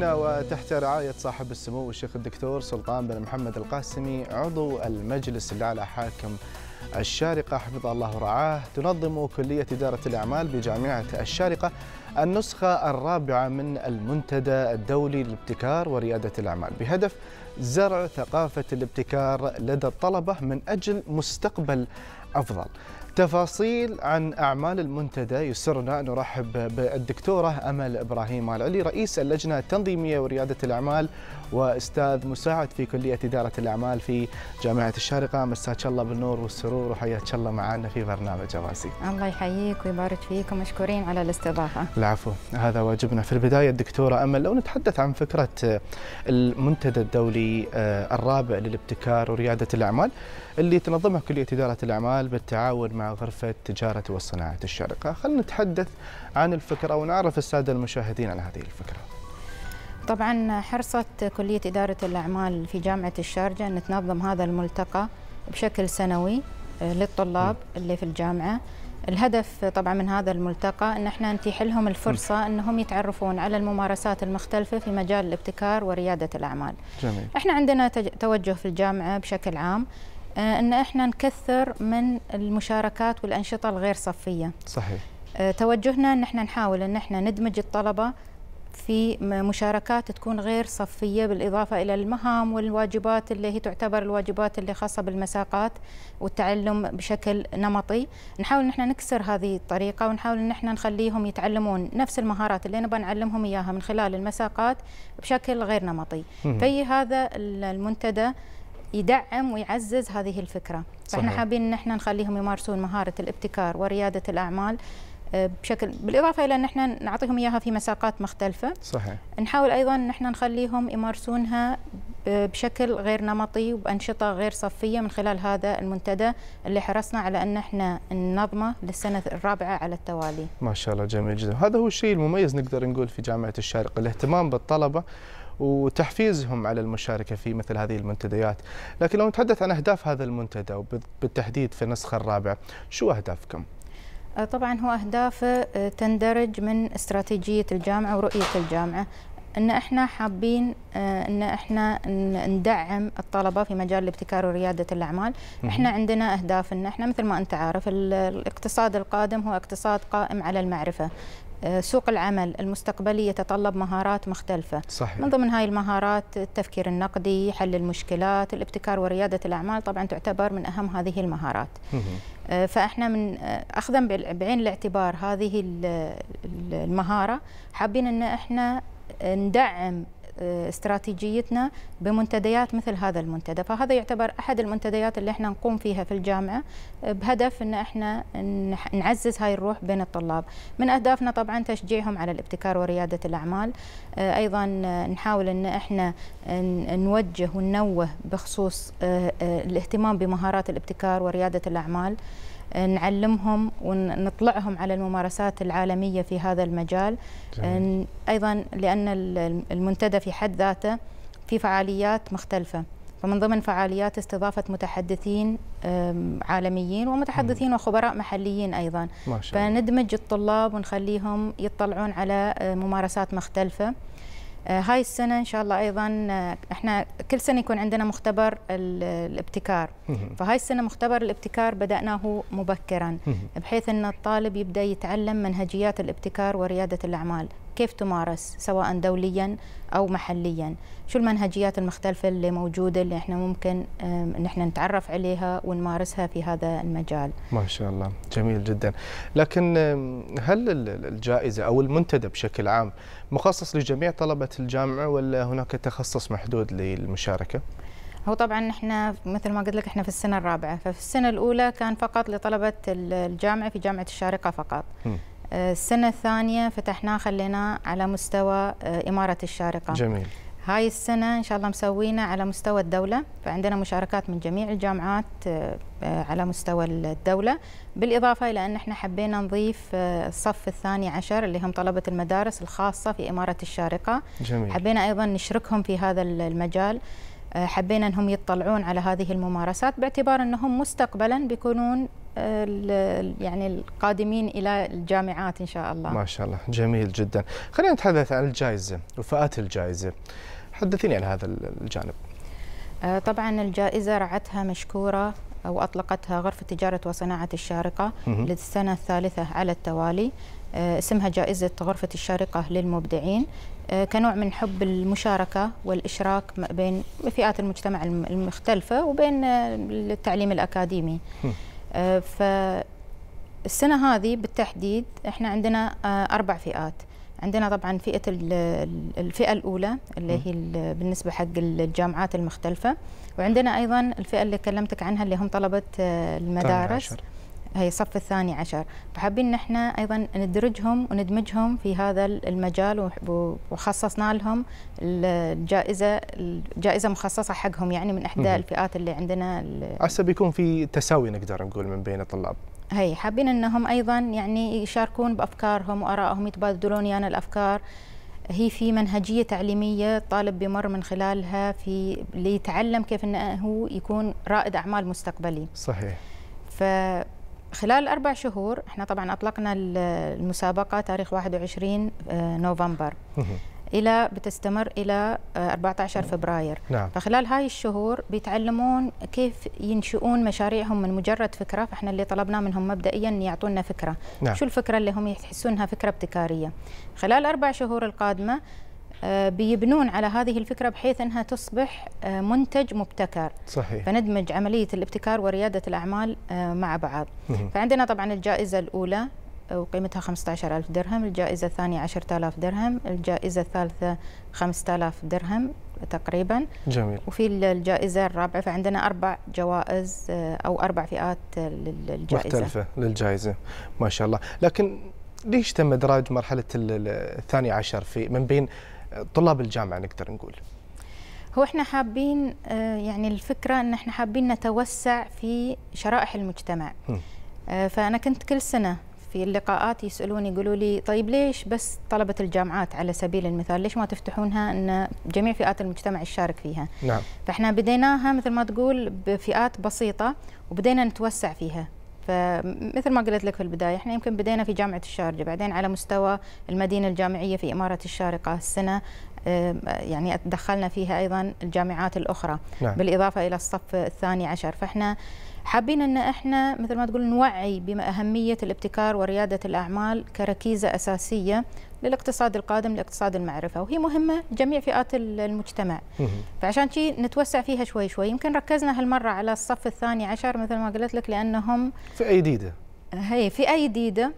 بنا وتحت رعاية صاحب السمو الشيخ الدكتور سلطان بن محمد القاسمي عضو المجلس الأعلى حاكم الشارقة حفظ الله رعاه تنظم كلية إدارة الأعمال بجامعة الشارقة النسخة الرابعة من المنتدى الدولي للابتكار وريادة الأعمال بهدف زرع ثقافة الابتكار لدى الطلبة من أجل مستقبل أفضل تفاصيل عن أعمال المنتدى يسرنا أن نرحب بالدكتورة أمل إبراهيم العلي رئيس اللجنة التنظيمية وريادة الأعمال واستاذ مساعد في كليه اداره الاعمال في جامعه الشارقه مساك الله بالنور والسرور وحياك الله معنا في برنامج اواسي. الله يحييك ويبارك فيك ومشكورين على الاستضافه. العفو هذا واجبنا في البدايه الدكتوره امل لو نتحدث عن فكره آه، المنتدى الدولي آه، الرابع للابتكار ورياده الاعمال اللي تنظمها كليه اداره الاعمال بالتعاون مع غرفه تجاره وصناعه الشارقه، خلينا نتحدث عن الفكره ونعرف الساده المشاهدين على هذه الفكره. طبعا حرصت كلية إدارة الأعمال في جامعة الشارجة أن تنظم هذا الملتقى بشكل سنوي آه، للطلاب اللي في الجامعة الهدف طبعا من هذا الملتقى أن احنا نتيح لهم الفرصة أنهم يتعرفون على الممارسات المختلفة في مجال الابتكار وريادة الأعمال جميل. احنا عندنا توجه في الجامعة بشكل عام آه، أن احنا نكثر من المشاركات والأنشطة الغير صفية صحيح آه، توجهنا أن احنا نحاول أن احنا ندمج الطلبة في مشاركات تكون غير صفية بالإضافة إلى المهام والواجبات اللي هي تعتبر الواجبات اللي خاصة بالمساقات والتعلم بشكل نمطي نحاول نحن نكسر هذه الطريقة ونحاول ان احنا نخليهم يتعلمون نفس المهارات اللي نبغى نعلمهم إياها من خلال المساقات بشكل غير نمطي في هذا المنتدى يدعم ويعزز هذه الفكرة صحيح. فإحنا حابين ان احنا نخليهم يمارسون مهارة الابتكار وريادة الأعمال آه، بشكل بالاضافه الى ان احنا نعطيهم اياها في مساقات مختلفه صحيح نحاول ايضا ان احنا نخليهم يمارسونها بشكل غير نمطي وبانشطه غير صفيه من خلال هذا المنتدى اللي حرصنا على ان احنا ننظمه للسنه الرابعه على التوالي. ما شاء الله جميل جدا، هذا هو الشيء المميز نقدر نقول في جامعه الشارقه، الاهتمام بالطلبه وتحفيزهم على المشاركه في مثل هذه المنتديات، لكن لو نتحدث عن اهداف هذا المنتدى وبالتحديد في النسخه الرابعه، شو اهدافكم؟ آه، طبعا هو أهدافه آه، تندرج من استراتيجية الجامعة ورؤية الجامعة ان احنا حابين آه، ان احنا ندعم الطلبه في مجال الابتكار ورياده الاعمال، احنا عندنا اهداف ان احنا مثل ما انت عارف الاقتصاد القادم هو اقتصاد قائم على المعرفه، سوق العمل المستقبلي يتطلب مهارات مختلفة صحيح. من ضمن هاي المهارات التفكير النقدي حل المشكلات الابتكار وريادة الأعمال طبعا تعتبر من أهم هذه المهارات آه، فاحنا من آه، اخذا بعين الاعتبار هذه المهاره حابين ان احنا ندعم استراتيجيتنا بمنتديات مثل هذا المنتدى فهذا يعتبر أحد المنتديات اللي احنا نقوم فيها في الجامعة بهدف أن احنا نعزز هاي الروح بين الطلاب من أهدافنا طبعا تشجيعهم على الابتكار وريادة الأعمال آه، أيضا نحاول أن احنا نوجه وننوه بخصوص آه، آه، الاهتمام بمهارات الابتكار وريادة الأعمال آه، نعلمهم ونطلعهم على الممارسات العالمية في هذا المجال جميل. آه، أيضا لأن المنتدى في حد ذاته في فعاليات مختلفة فمن ضمن فعاليات استضافة متحدثين عالميين ومتحدثين وخبراء محليين أيضا ما شاء الله. فندمج الطلاب ونخليهم يطلعون على آه، ممارسات مختلفة آه، هاي السنة إن شاء الله أيضا آه، إحنا كل سنة يكون عندنا مختبر الابتكار فهاي السنة مختبر الابتكار بدأناه مبكرا بحيث أن الطالب يبدأ يتعلم منهجيات الابتكار وريادة الأعمال كيف تمارس سواء دوليا او محليا شو المنهجيات المختلفه اللي موجوده اللي احنا ممكن ان احنا نتعرف عليها ونمارسها في هذا المجال ما شاء الله جميل جدا لكن هل الجائزه او المنتدى بشكل عام مخصص لجميع طلبه الجامعه ولا هناك تخصص محدود للمشاركه هو طبعا احنا مثل ما قلت لك احنا في السنه الرابعه ففي السنه الاولى كان فقط لطلبه الجامعه في جامعه الشارقه فقط م. آه، السنة الثانية فتحناه خليناه على مستوى آه، إمارة الشارقة جميل هاي السنة إن شاء الله مسوينا على مستوى الدولة فعندنا مشاركات من جميع الجامعات آه، على مستوى الدولة بالإضافة إلى أن احنا حبينا نضيف الصف الثاني عشر اللي هم طلبة المدارس الخاصة في إمارة الشارقة جميل. حبينا أيضا نشركهم في هذا المجال حبينا أنهم يطلعون على هذه الممارسات باعتبار أنهم مستقبلا بيكونون يعني القادمين الى الجامعات ان شاء الله. ما شاء الله جميل جدا. خلينا نتحدث عن الجائزه، وفئات الجائزه. حدثيني عن هذا الجانب. آه، طبعا الجائزه رعتها مشكوره واطلقتها غرفه تجاره وصناعه الشارقه للسنه الثالثه على التوالي. آه، اسمها جائزه غرفه الشارقه للمبدعين. آه، كنوع من حب المشاركة والإشراك بين فئات المجتمع المختلفة وبين التعليم الأكاديمي آه، فالسنة هذه بالتحديد احنا عندنا آه، أربع فئات عندنا طبعا فئة الفئة الأولى اللي هي بالنسبة حق الجامعات المختلفة وعندنا أيضا الفئة اللي كلمتك عنها اللي هم طلبة آه، المدارس هي الصف الثاني عشر فحابين ان احنا ايضا ندرجهم وندمجهم في هذا المجال وخصصنا لهم الجائزه الجائزه مخصصه حقهم يعني من احدى الفئات اللي عندنا هسه بيكون في تساوي نقدر نقول من بين الطلاب هي حابين انهم ايضا يعني يشاركون بافكارهم وارائهم يتبادلون ويانا يعني الافكار هي في منهجية تعليمية الطالب بمر من خلالها في ليتعلم كيف أنه هو يكون رائد أعمال مستقبلي صحيح ف خلال أربع شهور احنا طبعا أطلقنا المسابقة تاريخ 21 آه، نوفمبر إلى بتستمر إلى 14 آه، فبراير نعم. فخلال هاي الشهور بيتعلمون كيف ينشئون مشاريعهم من مجرد فكرة فإحنا اللي طلبنا منهم مبدئيا يعطونا فكرة نعم. شو الفكرة اللي هم يحسونها فكرة ابتكارية خلال أربع شهور القادمة آه، بيبنون على هذه الفكرة بحيث أنها تصبح آه، منتج مبتكر صحيح. فندمج عملية الابتكار وريادة الأعمال آه، مع بعض فعندنا طبعا الجائزة الأولى وقيمتها 15000 درهم الجائزة الثانية 10000 درهم الجائزة الثالثة 5000 درهم تقريبا جميل وفي الجائزة الرابعة فعندنا أربع جوائز أو أربع فئات للجائزة مختلفة للجائزة ما شاء الله لكن ليش تم إدراج مرحلة الثاني عشر في من بين طلاب الجامعه نقدر نقول هو احنا حابين آه، يعني الفكره ان احنا حابين نتوسع في شرائح المجتمع آه، فانا كنت كل سنه في اللقاءات يسالوني يقولوا لي طيب ليش بس طلبه الجامعات على سبيل المثال ليش ما تفتحونها ان جميع فئات المجتمع يشارك فيها نعم. فاحنا بديناها مثل ما تقول بفئات بسيطه وبدينا نتوسع فيها فمثل ما قلت لك في البدايه احنا يمكن بدينا في جامعه الشارقة بعدين على مستوى المدينه الجامعيه في اماره الشارقه السنه يعني دخلنا فيها ايضا الجامعات الاخرى نعم. بالاضافه الى الصف الثاني عشر فاحنا حابين ان احنا مثل ما تقول نوعي باهميه الابتكار ورياده الاعمال كركيزه اساسيه للاقتصاد القادم لاقتصاد المعرفة وهي مهمة جميع فئات المجتمع فعشان شيء نتوسع فيها شوي شوي يمكن ركزنا هالمرة على الصف الثاني عشر مثل ما قلت لك لأنهم فئة جديدة هي فئة جديدة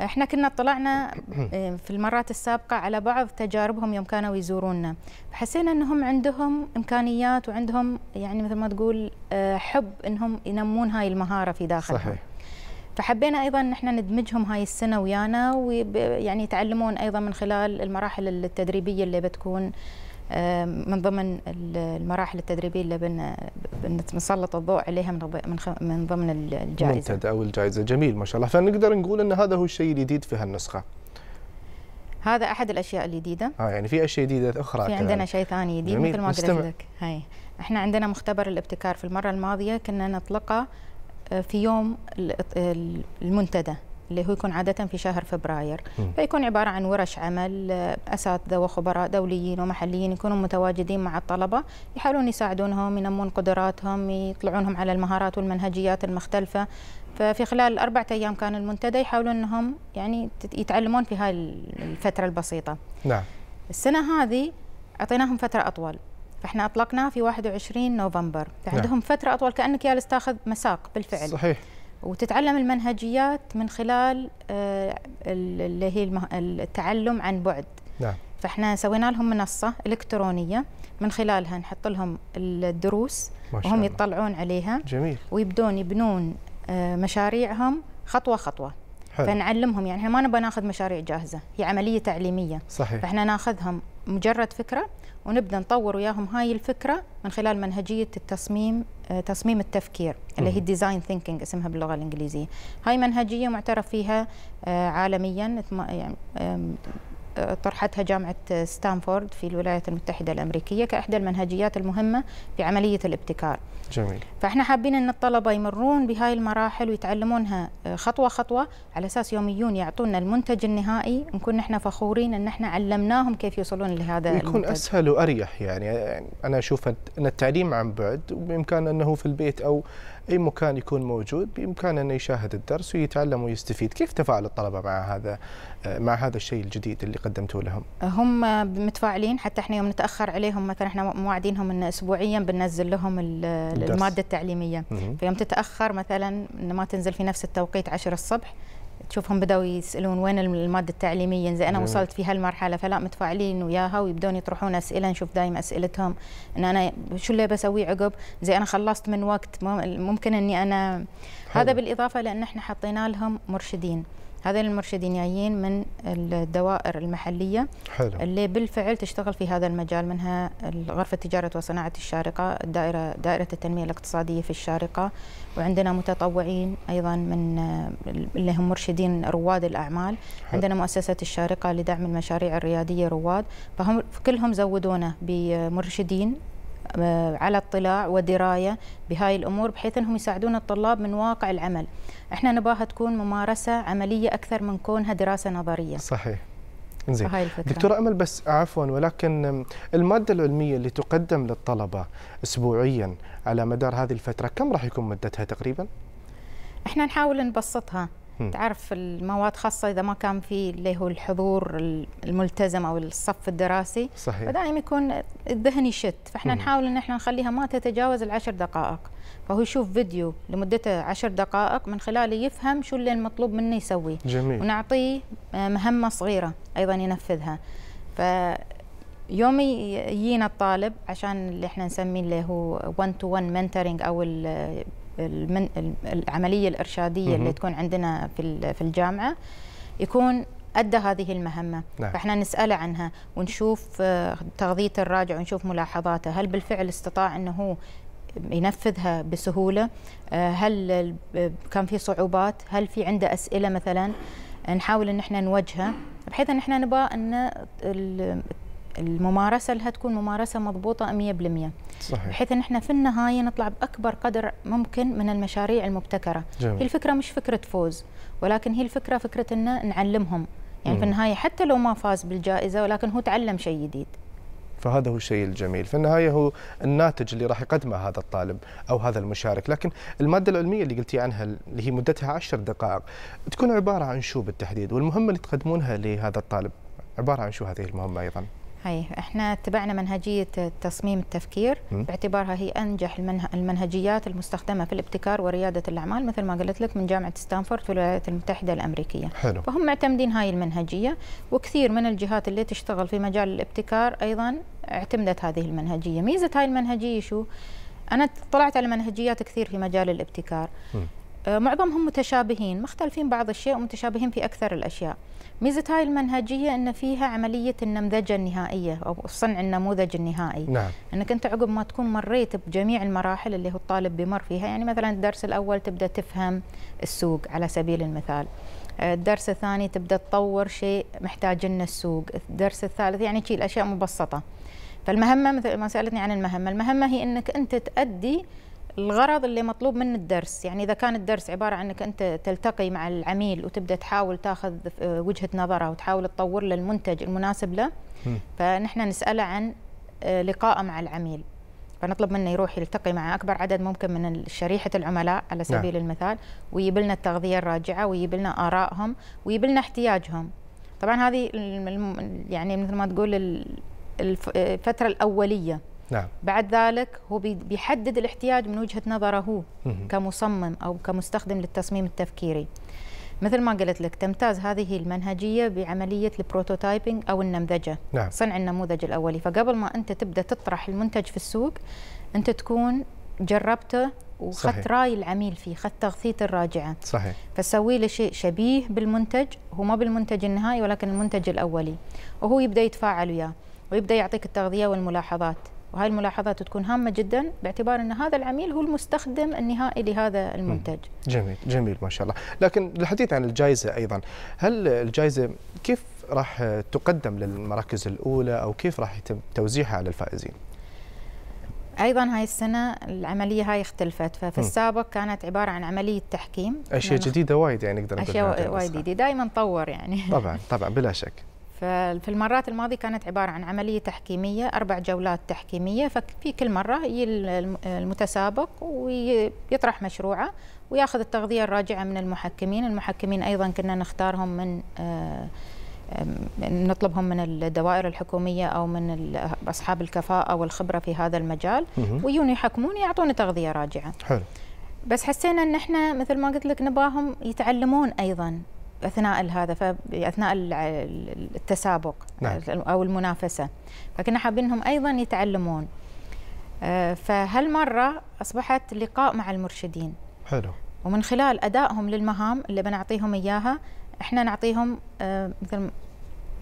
احنا كنا طلعنا إيه، في المرات السابقة على بعض تجاربهم يوم كانوا يزورونا فحسينا انهم عندهم امكانيات وعندهم يعني مثل ما تقول إيه، حب انهم ينمون هاي المهارة في داخلهم صحيح فحبينا ايضا ان احنا ندمجهم هاي السنه ويانا ويعني يتعلمون ايضا من خلال المراحل التدريبيه اللي بتكون من ضمن المراحل التدريبيه اللي بنسلط الضوء عليها من من ضمن الجائزه. منتدى او الجائزه، جميل ما شاء الله، فنقدر نقول ان هذا هو الشيء الجديد في هالنسخه. هذا احد الاشياء الجديده. اه يعني في اشياء جديده اخرى في عندنا شيء ثاني جديد مثل ما قلت لك، هاي احنا عندنا مختبر الابتكار في المره الماضيه كنا نطلقه في يوم المنتدى اللي هو يكون عادة في شهر فبراير م. فيكون عبارة عن ورش عمل أساتذة وخبراء دوليين ومحليين يكونوا متواجدين مع الطلبة يحاولون يساعدونهم ينمون قدراتهم يطلعونهم على المهارات والمنهجيات المختلفة ففي خلال أربعة أيام كان المنتدى يحاولون أنهم يعني يتعلمون في هاي الفترة البسيطة نعم السنة هذه أعطيناهم فترة أطول احنا اطلقناه في 21 نوفمبر نعم. عندهم نعم. فتره اطول كانك جالس تاخذ مساق بالفعل صحيح وتتعلم المنهجيات من خلال آه، اللي هي التعلم عن بعد نعم فاحنا سوينا لهم منصه الكترونيه من خلالها نحط لهم الدروس وهم يطلعون عليها جميل ويبدون يبنون آه، مشاريعهم خطوه خطوه فنعلمهم يعني احنا ما نبغى ناخذ مشاريع جاهزه هي عمليه تعليميه صحيح فاحنا ناخذهم مجرد فكره ونبدا نطور وياهم هاي الفكره من خلال منهجيه التصميم آه، تصميم التفكير اللي هي ديزاين ثينكينج اسمها باللغه الانجليزيه هاي منهجيه معترف فيها آه، عالميا يعني، طرحتها جامعة ستانفورد في الولايات المتحدة الأمريكية كإحدى المنهجيات المهمة في عملية الابتكار جميل فإحنا حابين أن الطلبة يمرون بهاي المراحل ويتعلمونها خطوة خطوة على أساس يوم يعطونا المنتج النهائي نكون نحن فخورين أن احنا علمناهم كيف يوصلون لهذا يكون المنتج. أسهل وأريح يعني, يعني أنا أشوف أن التعليم عن بعد بإمكان أنه في البيت أو أي مكان يكون موجود بإمكانه أنه يشاهد الدرس ويتعلم ويستفيد كيف تفاعل الطلبة مع هذا مع هذا الشيء الجديد اللي قدمتوا لهم؟ هم متفاعلين حتى احنا يوم نتاخر عليهم مثلا احنا مواعيدينهم ان اسبوعيا بننزل لهم الماده التعليميه فيوم تتاخر مثلا ان ما تنزل في نفس التوقيت 10 الصبح تشوفهم بداوا يسالون وين الماده التعليميه زي انا وصلت في هالمرحله فلا متفاعلين وياها ويبدون يطرحون اسئله نشوف دايم اسئلتهم ان انا شو اللي بسويه عقب زي انا خلصت من وقت ممكن اني انا حلو. هذا بالاضافه لان احنا حطينا لهم مرشدين هذين المرشدين جايين من الدوائر المحلية حلو. اللي بالفعل تشتغل في هذا المجال منها غرفة تجارة وصناعة الشارقة الدائرة دائرة التنمية الاقتصادية في الشارقة وعندنا متطوعين أيضا من اللي هم مرشدين رواد الأعمال حلو. عندنا مؤسسة الشارقة لدعم المشاريع الريادية رواد فهم كلهم زودونا بمرشدين على اطلاع ودراية بهاي الأمور بحيث أنهم يساعدون الطلاب من واقع العمل احنا نباها تكون ممارسة عملية أكثر من كونها دراسة نظرية صحيح زين دكتورة أمل بس عفوا ولكن المادة العلمية اللي تقدم للطلبة أسبوعيا على مدار هذه الفترة كم راح يكون مدتها تقريبا؟ احنا نحاول نبسطها تعرف المواد خاصة إذا ما كان في اللي هو الحضور الملتزم أو الصف الدراسي صحيح. فدائما يكون الذهن يشت فإحنا مم. نحاول إن إحنا نخليها ما تتجاوز العشر دقائق فهو يشوف فيديو لمدته عشر دقائق من خلاله يفهم شو اللي المطلوب منه يسويه جميل. ونعطيه آه، مهمة صغيرة أيضا ينفذها ف يوم يجينا الطالب عشان اللي احنا نسميه اللي هو 1 تو 1 منتورنج او المن العمليه الارشاديه اللي تكون عندنا في في الجامعه يكون ادى هذه المهمه نعم. فاحنا نساله عنها ونشوف آه، تغذيه الراجع ونشوف ملاحظاته هل بالفعل استطاع انه هو ينفذها بسهوله آه، هل كان في صعوبات هل في عنده اسئله مثلا نحاول ان احنا نوجهه بحيث ان احنا نبغى ان الممارسه لها تكون ممارسه مضبوطه 100% صحيح. بحيث ان احنا في النهايه نطلع باكبر قدر ممكن من المشاريع المبتكره جميل. هي الفكره مش فكره فوز ولكن هي الفكره فكره ان نعلمهم يعني مم. في النهايه حتى لو ما فاز بالجائزه ولكن هو تعلم شيء جديد فهذا هو الشيء الجميل في النهاية هو الناتج اللي راح يقدمه هذا الطالب أو هذا المشارك لكن المادة العلمية اللي قلتي عنها اللي هي مدتها عشر دقائق تكون عبارة عن شو بالتحديد والمهمة اللي تقدمونها لهذا الطالب عبارة عن شو هذه المهمة أيضا هي احنا اتبعنا منهجيه تصميم التفكير باعتبارها هي انجح المنهجيات المستخدمه في الابتكار ورياده الاعمال مثل ما قلت لك من جامعه ستانفورد في الولايات المتحده الامريكيه حلو. فهم معتمدين هاي المنهجيه وكثير من الجهات اللي تشتغل في مجال الابتكار ايضا اعتمدت هذه المنهجيه ميزه هاي المنهجيه شو انا طلعت على منهجيات كثير في مجال الابتكار م. آه، معظمهم متشابهين مختلفين بعض الشيء ومتشابهين في أكثر الأشياء ميزة هاي المنهجية أن فيها عملية النمذجة النهائية أو صنع النموذج النهائي نعم. أنك أنت عقب ما تكون مريت بجميع المراحل اللي هو الطالب بمر فيها يعني مثلا الدرس الأول تبدأ تفهم السوق على سبيل المثال آه، الدرس الثاني تبدأ تطور شيء محتاج لنا السوق الدرس الثالث يعني شيء الأشياء مبسطة فالمهمة مثل ما سألتني عن المهمة المهمة هي أنك أنت تأدي الغرض اللي مطلوب من الدرس يعني إذا كان الدرس عبارة عن أنك أنت تلتقي مع العميل وتبدأ تحاول تأخذ وجهة نظره وتحاول تطور له المنتج المناسب له فنحن نسأله عن آه، لقاء مع العميل فنطلب منه يروح يلتقي مع اكبر عدد ممكن من شريحه العملاء على نعم. سبيل نعم. المثال ويجيب لنا التغذيه الراجعه ويجيب لنا ارائهم ويجيب لنا احتياجهم طبعا هذه يعني مثل ما تقول آه، الفتره الاوليه نعم. بعد ذلك هو بيحدد الاحتياج من وجهة نظره هو كمصمم أو كمستخدم للتصميم التفكيري مثل ما قلت لك تمتاز هذه المنهجية بعملية البروتوتايبنج أو النمذجة نعم. صنع النموذج الأولي فقبل ما أنت تبدأ تطرح المنتج في السوق أنت تكون جربته وخذت راي العميل فيه خذت تغثية الراجعة صحيح فسوي له شيء شبيه بالمنتج هو ما بالمنتج النهائي ولكن المنتج الأولي وهو يبدأ يتفاعل وياه ويبدأ يعطيك التغذية والملاحظات وهاي الملاحظات تكون هامه جدا باعتبار ان هذا العميل هو المستخدم النهائي لهذا المنتج. جميل جميل ما شاء الله، لكن الحديث عن الجائزه ايضا، هل الجائزه كيف راح تقدم للمراكز الاولى او كيف راح يتم توزيعها على الفائزين؟ ايضا هاي السنه العمليه هاي اختلفت ففي م. السابق كانت عباره عن عمليه تحكيم اشياء جديده وايد يعني نقدر نقول اشياء وايد جديده دائما نطور يعني طبعا طبعا بلا شك ففي المرات الماضية كانت عبارة عن عملية تحكيمية أربع جولات تحكيمية ففي كل مرة المتسابق ويطرح مشروعه وياخذ التغذية الراجعة من المحكمين المحكمين أيضا كنا نختارهم من آه، نطلبهم من الدوائر الحكومية أو من أصحاب الكفاءة والخبرة في هذا المجال ويون يحكمون يعطون تغذية راجعة حلو. بس حسينا ان احنا مثل ما قلت لك نباهم يتعلمون ايضا اثناء هذا اثناء التسابق نعم. او المنافسه فكنا حابين انهم ايضا يتعلمون آه، فهالمره اصبحت لقاء مع المرشدين حلو ومن خلال ادائهم للمهام اللي بنعطيهم اياها احنا نعطيهم آه، مثل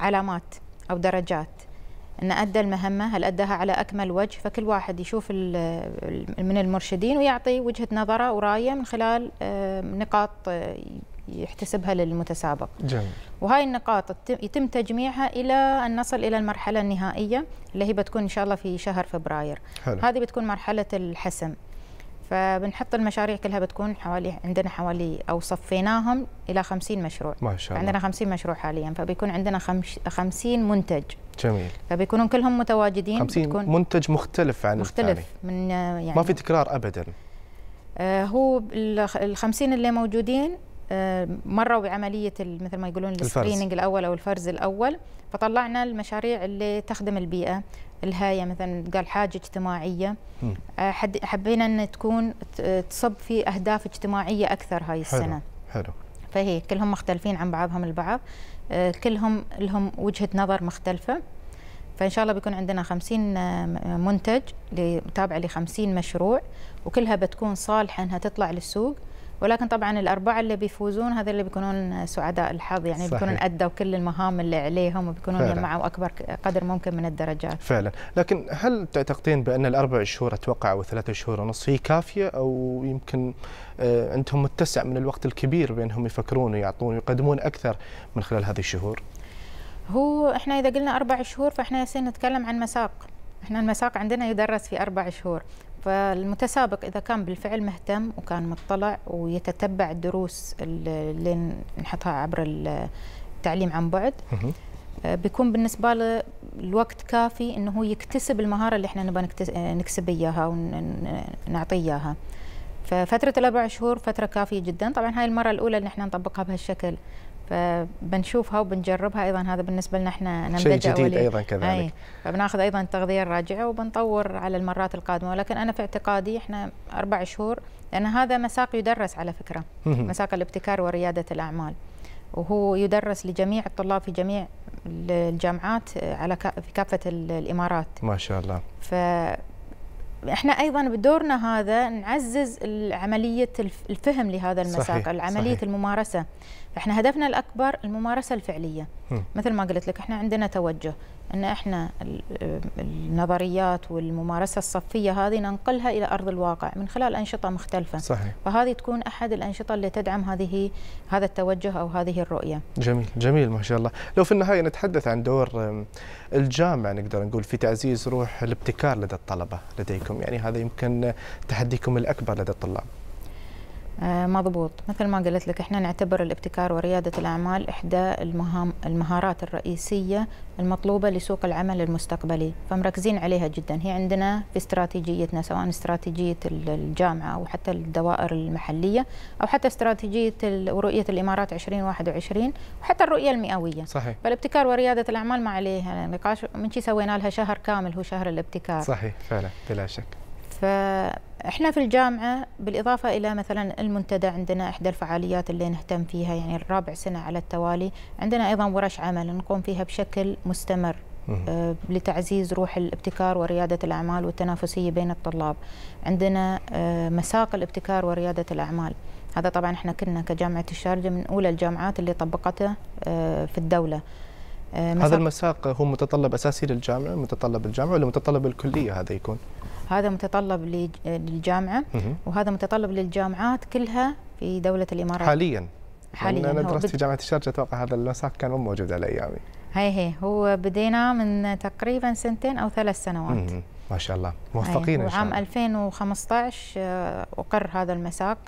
علامات او درجات ان ادى المهمه هل اداها على اكمل وجه فكل واحد يشوف من المرشدين ويعطي وجهه نظره ورايه من خلال آه، نقاط يحتسبها للمتسابق جميل. وهاي النقاط يتم تجميعها إلى أن نصل إلى المرحلة النهائية اللي هي بتكون إن شاء الله في شهر فبراير حلو. هذه بتكون مرحلة الحسم فبنحط المشاريع كلها بتكون حوالي عندنا حوالي او صفيناهم الى 50 مشروع ما شاء الله عندنا 50 مشروع حاليا فبيكون عندنا 50 منتج جميل فبيكونون كلهم متواجدين 50 منتج مختلف عن مختلف الثاني من يعني ما في يعني تكرار ابدا آه، هو ال 50 اللي موجودين آه، مروا بعمليه مثل ما يقولون السكريننج الاول او الفرز الاول فطلعنا المشاريع اللي تخدم البيئه الهايه مثلا قال حاجه اجتماعيه آه، حبينا ان تكون تصب في اهداف اجتماعيه اكثر هاي السنه حلو, حلو. فهي كلهم مختلفين عن بعضهم البعض آه، كلهم لهم وجهه نظر مختلفه فان شاء الله بيكون عندنا 50 منتج تابع ل 50 مشروع وكلها بتكون صالحه انها تطلع للسوق ولكن طبعا الاربعه اللي بيفوزون هذول اللي بيكونون سعداء الحظ يعني صحيح. بيكونون ادوا كل المهام اللي عليهم وبيكونون جمعوا اكبر قدر ممكن من الدرجات فعلا لكن هل تعتقدين بان الاربع شهور اتوقع او ثلاثة شهور ونص هي كافيه او يمكن عندهم آه، متسع من الوقت الكبير بانهم يفكرون ويعطون ويقدمون اكثر من خلال هذه الشهور هو احنا اذا قلنا اربع شهور فاحنا ياسين نتكلم عن مساق احنا المساق عندنا يدرس في اربع شهور فالمتسابق إذا كان بالفعل مهتم وكان مطلع ويتتبع الدروس اللي نحطها عبر التعليم عن بعد آه، بيكون بالنسبة له الوقت كافي أنه هو يكتسب المهارة اللي احنا نبغى آه، نكسب إياها ونعطيه إياها ففترة الأربع شهور فترة كافية جدا طبعا هاي المرة الأولى اللي احنا نطبقها بهالشكل فبنشوفها وبنجربها ايضا هذا بالنسبه لنا احنا نمذجه شيء جديد أولي. ايضا كذلك أي. فبناخذ ايضا التغذيه الراجعه وبنطور على المرات القادمه ولكن انا في اعتقادي احنا اربع شهور لان هذا مساق يدرس على فكره مساق الابتكار ورياده الاعمال وهو يدرس لجميع الطلاب في جميع الجامعات على في كافه الامارات ما شاء الله ف احنا ايضا بدورنا هذا نعزز عمليه الفهم لهذا المساق عمليه الممارسه احنا هدفنا الاكبر الممارسه الفعليه مثل ما قلت لك احنا عندنا توجه ان احنا النظريات والممارسه الصفيه هذه ننقلها الى ارض الواقع من خلال انشطه مختلفه صحيح. فهذه تكون احد الانشطه اللي تدعم هذه هذا التوجه او هذه الرؤيه جميل جميل ما شاء الله لو في النهايه نتحدث عن دور الجامعه نقدر نقول في تعزيز روح الابتكار لدى الطلبه لديكم يعني هذا يمكن تحديكم الاكبر لدى الطلاب آه، مضبوط مثل ما قلت لك احنا نعتبر الابتكار وريادة الأعمال إحدى المهام المهارات الرئيسية المطلوبة لسوق العمل المستقبلي فمركزين عليها جدا هي عندنا في استراتيجيتنا سواء استراتيجية الجامعة أو حتى الدوائر المحلية أو حتى استراتيجية رؤية الإمارات 2021 وحتى الرؤية المئوية صحيح فالابتكار وريادة الأعمال ما عليها نقاش من شي سوينا لها شهر كامل هو شهر الابتكار صحيح فعلا بلا شك فاحنا في الجامعه بالاضافه الى مثلا المنتدى عندنا احدى الفعاليات اللي نهتم فيها يعني الرابع سنه على التوالي عندنا ايضا ورش عمل نقوم فيها بشكل مستمر آه، لتعزيز روح الابتكار وريادة الأعمال والتنافسية بين الطلاب عندنا آه، مساق الابتكار وريادة الأعمال هذا طبعا احنا كنا كجامعة الشارجة من أولى الجامعات اللي طبقته آه، في الدولة هذا المساق هو متطلب أساسي للجامعة متطلب الجامعة ولا متطلب الكلية هذا يكون؟ هذا متطلب للجامعه وهذا متطلب للجامعات كلها في دوله الامارات حاليا حاليا انا درست في جامعه الشرق اتوقع هذا المساق كان مو موجود على ايامي هي هي هو بدينا من تقريبا سنتين او ثلاث سنوات مم. ما شاء الله موفقين ان شاء الله وعام آه، 2015 اقر هذا المساق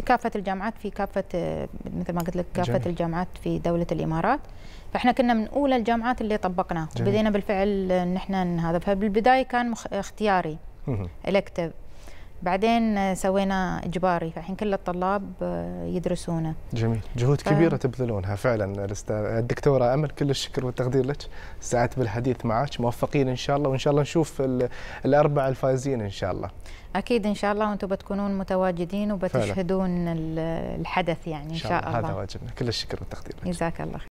لكافه الجامعات في كافه آه، مثل ما قلت لك كافه جميل. الجامعات في دوله الامارات فاحنا كنا من اولى الجامعات اللي طبقناه بدينا بالفعل ان احنا هذا فبالبدايه كان اختياري الكتف بعدين آه، سوينا اجباري فالحين كل الطلاب آه، يدرسونه. جميل، جهود ف... كبيره تبذلونها فعلا الدكتوره امل كل الشكر والتقدير لك، سعدت بالحديث معك، موفقين ان شاء الله وان شاء الله نشوف الاربعه الفائزين ان شاء الله. اكيد ان شاء الله وانتم بتكونون متواجدين وبتشهدون فعلا. الحدث يعني ان شاء, شاء الله هذا واجبنا كل الشكر والتقدير جزاك الله خير